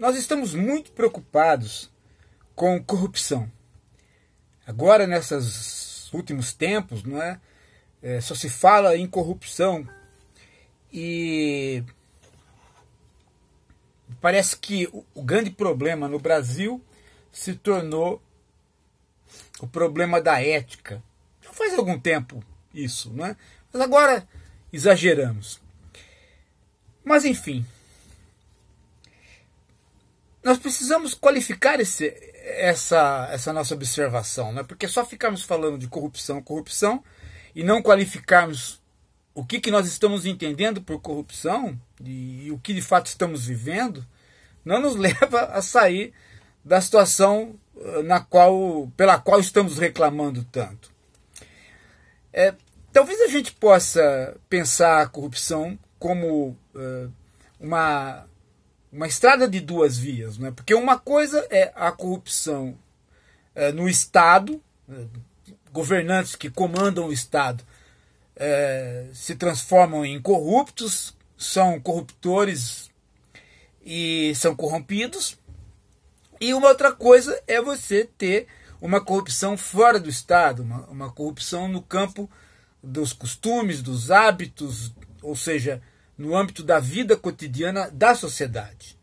Nós estamos muito preocupados com corrupção. Agora, nesses últimos tempos, não é? é só se fala em corrupção e parece que o, o grande problema no Brasil se tornou o problema da ética. Já faz algum tempo isso, não é? Mas agora exageramos. Mas enfim, nós precisamos qualificar esse, essa, essa nossa observação, né? porque só ficarmos falando de corrupção, corrupção, e não qualificarmos o que, que nós estamos entendendo por corrupção e, e o que de fato estamos vivendo, não nos leva a sair da situação eh, na qual, pela qual estamos reclamando tanto. É, talvez a gente possa pensar a corrupção como eh, uma uma estrada de duas vias, né? porque uma coisa é a corrupção é, no Estado, é, governantes que comandam o Estado é, se transformam em corruptos, são corruptores e são corrompidos. E uma outra coisa é você ter uma corrupção fora do Estado, uma, uma corrupção no campo dos costumes, dos hábitos, ou seja, no âmbito da vida cotidiana da sociedade.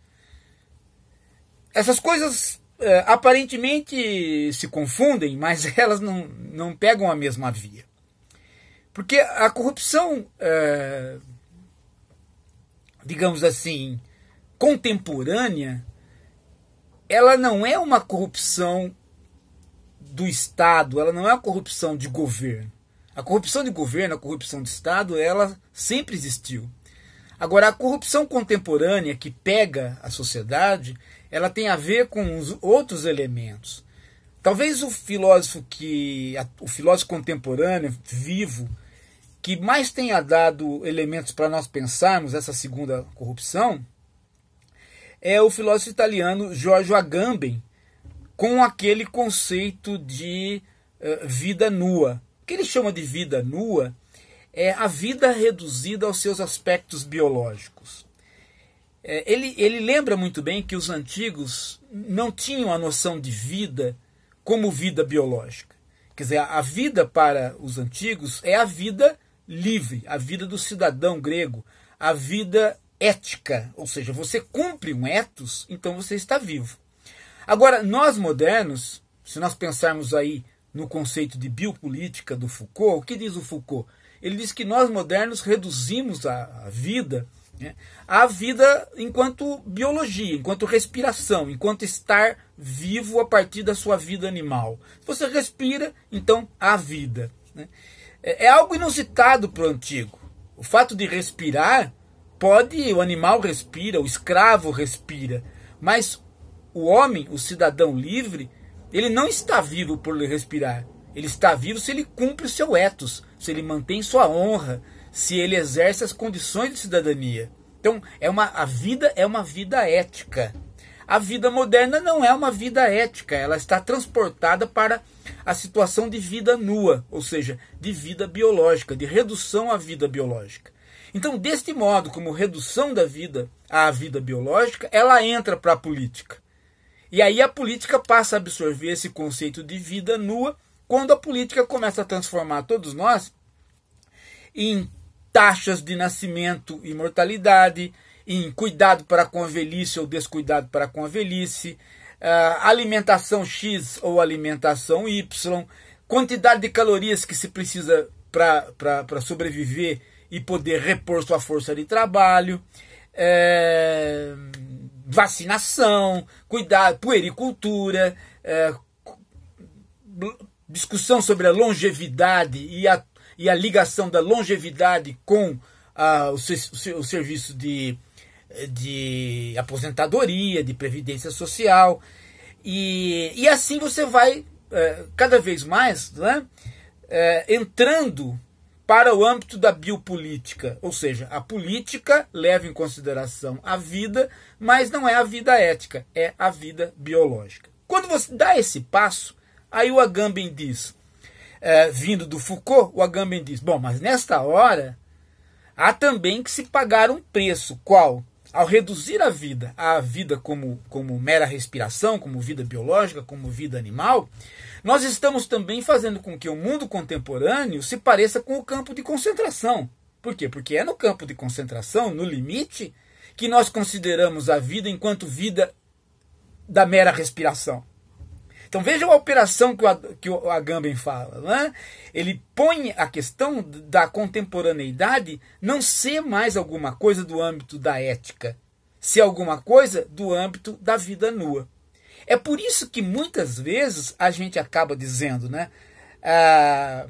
Essas coisas é, aparentemente se confundem, mas elas não, não pegam a mesma via. Porque a corrupção, é, digamos assim, contemporânea, ela não é uma corrupção do Estado, ela não é uma corrupção de governo. A corrupção de governo, a corrupção de Estado, ela sempre existiu. Agora, a corrupção contemporânea que pega a sociedade, ela tem a ver com os outros elementos. Talvez o filósofo que o filósofo contemporâneo vivo que mais tenha dado elementos para nós pensarmos essa segunda corrupção é o filósofo italiano Giorgio Agamben, com aquele conceito de uh, vida nua. O que ele chama de vida nua é a vida reduzida aos seus aspectos biológicos. É, ele, ele lembra muito bem que os antigos não tinham a noção de vida como vida biológica. Quer dizer, a vida para os antigos é a vida livre, a vida do cidadão grego, a vida ética, ou seja, você cumpre um etos, então você está vivo. Agora, nós modernos, se nós pensarmos aí no conceito de biopolítica do Foucault, o que diz o Foucault? ele diz que nós modernos reduzimos a, a vida né, à vida enquanto biologia, enquanto respiração, enquanto estar vivo a partir da sua vida animal. Se você respira, então há vida. Né? É, é algo inusitado para o antigo. O fato de respirar pode, o animal respira, o escravo respira, mas o homem, o cidadão livre, ele não está vivo por respirar. Ele está vivo se ele cumpre o seu etos, se ele mantém sua honra, se ele exerce as condições de cidadania. Então, é uma, a vida é uma vida ética. A vida moderna não é uma vida ética, ela está transportada para a situação de vida nua, ou seja, de vida biológica, de redução à vida biológica. Então, deste modo, como redução da vida à vida biológica, ela entra para a política. E aí a política passa a absorver esse conceito de vida nua quando a política começa a transformar todos nós em taxas de nascimento e mortalidade, em cuidado para com a velhice ou descuidado para com a velhice, ah, alimentação X ou alimentação Y, quantidade de calorias que se precisa para sobreviver e poder repor sua força de trabalho, é, vacinação, cuidado, puericultura, é, discussão sobre a longevidade e a, e a ligação da longevidade com ah, o, o, o, serviço de, de aposentadoria, de previdência social. E, e assim você vai eh, cada vez mais né, eh, entrando para o âmbito da biopolítica, ou seja, a política leva em consideração a vida, mas não é a vida ética, é a vida biológica. Quando você dá esse passo, Aí o Agamben diz, é, vindo do Foucault, o Agamben diz: bom, mas nesta hora há também que se pagar um preço. Qual? Ao reduzir a vida à vida como, como mera respiração, como vida biológica, como vida animal, nós estamos também fazendo com que o mundo contemporâneo se pareça com o campo de concentração. Por quê? Porque é no campo de concentração, no limite, que nós consideramos a vida enquanto vida da mera respiração. Então veja a operação que o, que o Agamben fala. Né? Ele põe a questão da contemporaneidade não ser mais alguma coisa do âmbito da ética, ser alguma coisa do âmbito da vida nua. É por isso que muitas vezes a gente acaba dizendo né, ah,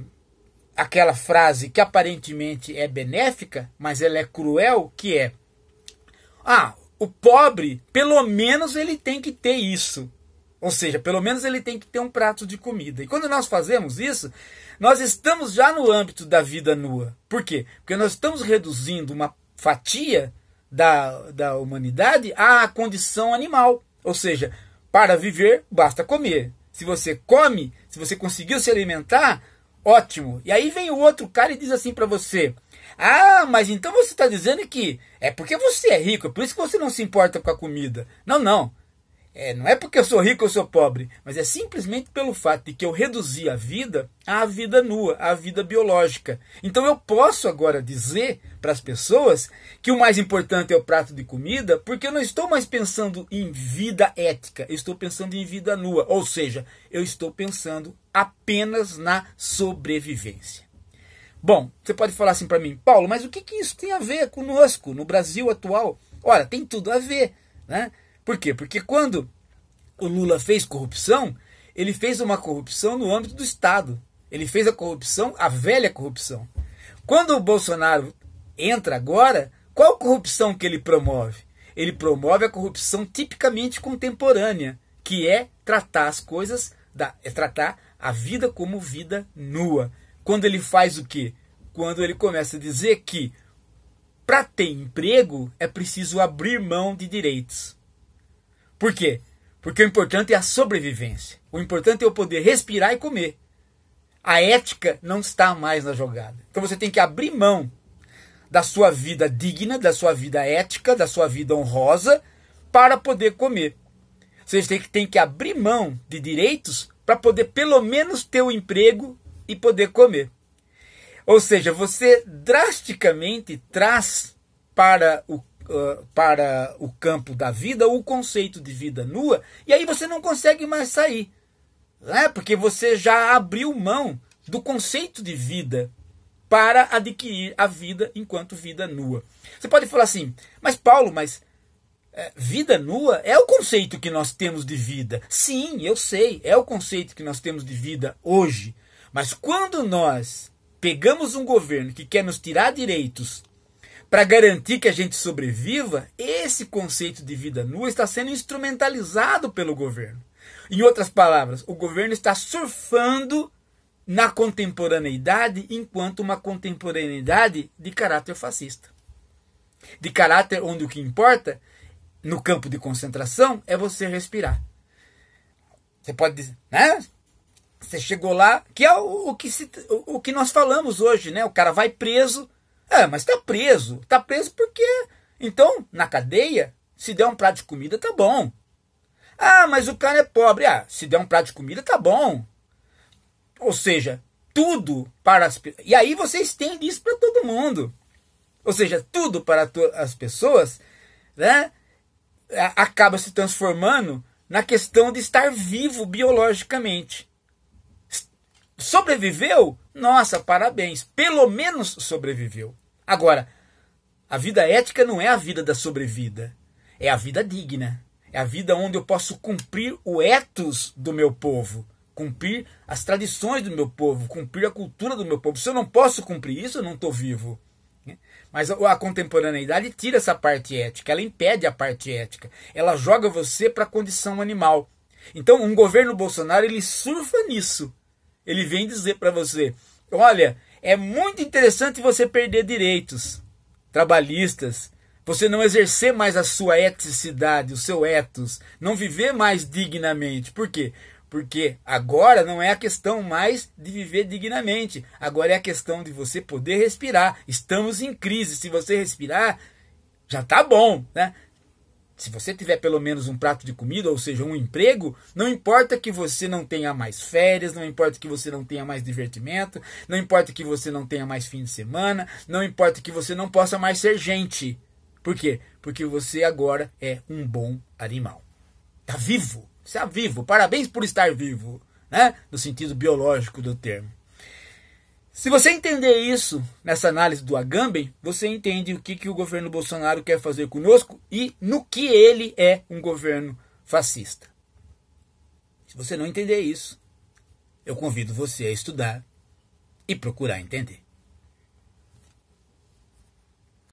aquela frase que aparentemente é benéfica, mas ela é cruel, que é ah, o pobre, pelo menos ele tem que ter isso. Ou seja, pelo menos ele tem que ter um prato de comida. E quando nós fazemos isso, nós estamos já no âmbito da vida nua. Por quê? Porque nós estamos reduzindo uma fatia da, da humanidade à condição animal. Ou seja, para viver, basta comer. Se você come, se você conseguiu se alimentar, ótimo. E aí vem o outro cara e diz assim para você: Ah, mas então você está dizendo que é porque você é rico, é por isso que você não se importa com a comida. Não, não. É, não é porque eu sou rico ou sou pobre, mas é simplesmente pelo fato de que eu reduzi a vida à vida nua, à vida biológica. Então eu posso agora dizer para as pessoas que o mais importante é o prato de comida, porque eu não estou mais pensando em vida ética, eu estou pensando em vida nua, ou seja, eu estou pensando apenas na sobrevivência. Bom, você pode falar assim para mim, Paulo, mas o que, que isso tem a ver conosco no Brasil atual? Ora, tem tudo a ver, né? Por quê? Porque quando o Lula fez corrupção, ele fez uma corrupção no âmbito do Estado. Ele fez a corrupção, a velha corrupção. Quando o Bolsonaro entra agora, qual corrupção que ele promove? Ele promove a corrupção tipicamente contemporânea, que é tratar as coisas, da, é tratar a vida como vida nua. Quando ele faz o quê? Quando ele começa a dizer que para ter emprego é preciso abrir mão de direitos. Por quê? Porque o importante é a sobrevivência. O importante é o poder respirar e comer. A ética não está mais na jogada. Então você tem que abrir mão da sua vida digna, da sua vida ética, da sua vida honrosa, para poder comer. Você tem que, tem que abrir mão de direitos para poder pelo menos ter o um emprego e poder comer. Ou seja, você drasticamente traz para o para o campo da vida o conceito de vida nua, e aí você não consegue mais sair. Né? Porque você já abriu mão do conceito de vida para adquirir a vida enquanto vida nua. Você pode falar assim, mas Paulo, mas é, vida nua é o conceito que nós temos de vida. Sim, eu sei, é o conceito que nós temos de vida hoje. Mas quando nós pegamos um governo que quer nos tirar direitos para garantir que a gente sobreviva, esse conceito de vida nua está sendo instrumentalizado pelo governo. Em outras palavras, o governo está surfando na contemporaneidade enquanto uma contemporaneidade de caráter fascista. De caráter onde o que importa no campo de concentração é você respirar. Você pode dizer, né? Você chegou lá, que é o, o que, se, o, o que nós falamos hoje, né? O cara vai preso é, mas tá preso. Tá preso porque. Então, na cadeia, se der um prato de comida, tá bom. Ah, mas o cara é pobre. Ah, se der um prato de comida, tá bom. Ou seja, tudo para as E aí você estende isso para todo mundo. Ou seja, tudo para as pessoas né, acaba se transformando na questão de estar vivo biologicamente. Sobreviveu? Nossa, parabéns, pelo menos sobreviveu. Agora, a vida ética não é a vida da sobrevida, é a vida digna, é a vida onde eu posso cumprir o ethos do meu povo, cumprir as tradições do meu povo, cumprir a cultura do meu povo. Se eu não posso cumprir isso, eu não estou vivo. Né? Mas a contemporaneidade tira essa parte ética, ela impede a parte ética, ela joga você para a condição animal. Então, um governo Bolsonaro ele surfa nisso. Ele vem dizer para você: olha, é muito interessante você perder direitos trabalhistas, você não exercer mais a sua eticidade, o seu ethos, não viver mais dignamente. Por quê? Porque agora não é a questão mais de viver dignamente. Agora é a questão de você poder respirar. Estamos em crise. Se você respirar, já tá bom, né? Se você tiver pelo menos um prato de comida, ou seja, um emprego, não importa que você não tenha mais férias, não importa que você não tenha mais divertimento, não importa que você não tenha mais fim de semana, não importa que você não possa mais ser gente. Por quê? Porque você agora é um bom animal. Está vivo, está vivo. Parabéns por estar vivo, né? No sentido biológico do termo. Se você entender isso nessa análise do Agamben, você entende o que, que o governo Bolsonaro quer fazer conosco e no que ele é um governo fascista. Se você não entender isso, eu convido você a estudar e procurar entender.